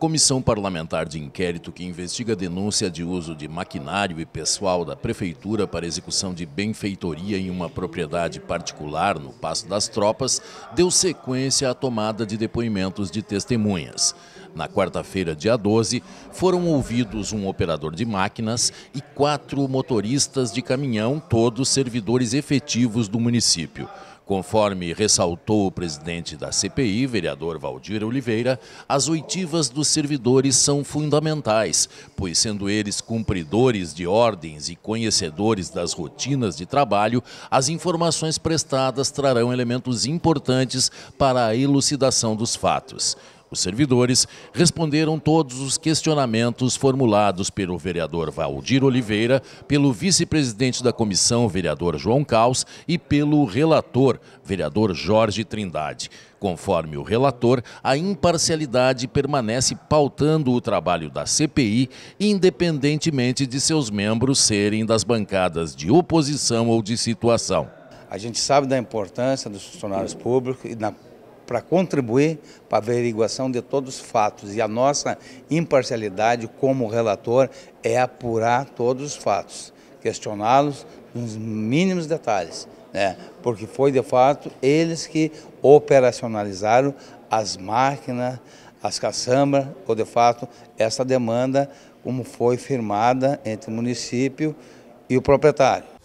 Comissão Parlamentar de Inquérito que investiga denúncia de uso de maquinário e pessoal da Prefeitura para execução de benfeitoria em uma propriedade particular no Passo das Tropas deu sequência à tomada de depoimentos de testemunhas. Na quarta-feira, dia 12, foram ouvidos um operador de máquinas e quatro motoristas de caminhão, todos servidores efetivos do município. Conforme ressaltou o presidente da CPI, vereador Valdir Oliveira, as oitivas dos servidores são fundamentais, pois, sendo eles cumpridores de ordens e conhecedores das rotinas de trabalho, as informações prestadas trarão elementos importantes para a elucidação dos fatos. Os servidores responderam todos os questionamentos formulados pelo vereador Valdir Oliveira, pelo vice-presidente da comissão, vereador João Caos, e pelo relator, vereador Jorge Trindade. Conforme o relator, a imparcialidade permanece pautando o trabalho da CPI, independentemente de seus membros serem das bancadas de oposição ou de situação. A gente sabe da importância dos funcionários públicos e da para contribuir para a averiguação de todos os fatos. E a nossa imparcialidade como relator é apurar todos os fatos, questioná-los nos mínimos detalhes, né? porque foi de fato eles que operacionalizaram as máquinas, as caçambas, ou de fato essa demanda como foi firmada entre o município e o proprietário.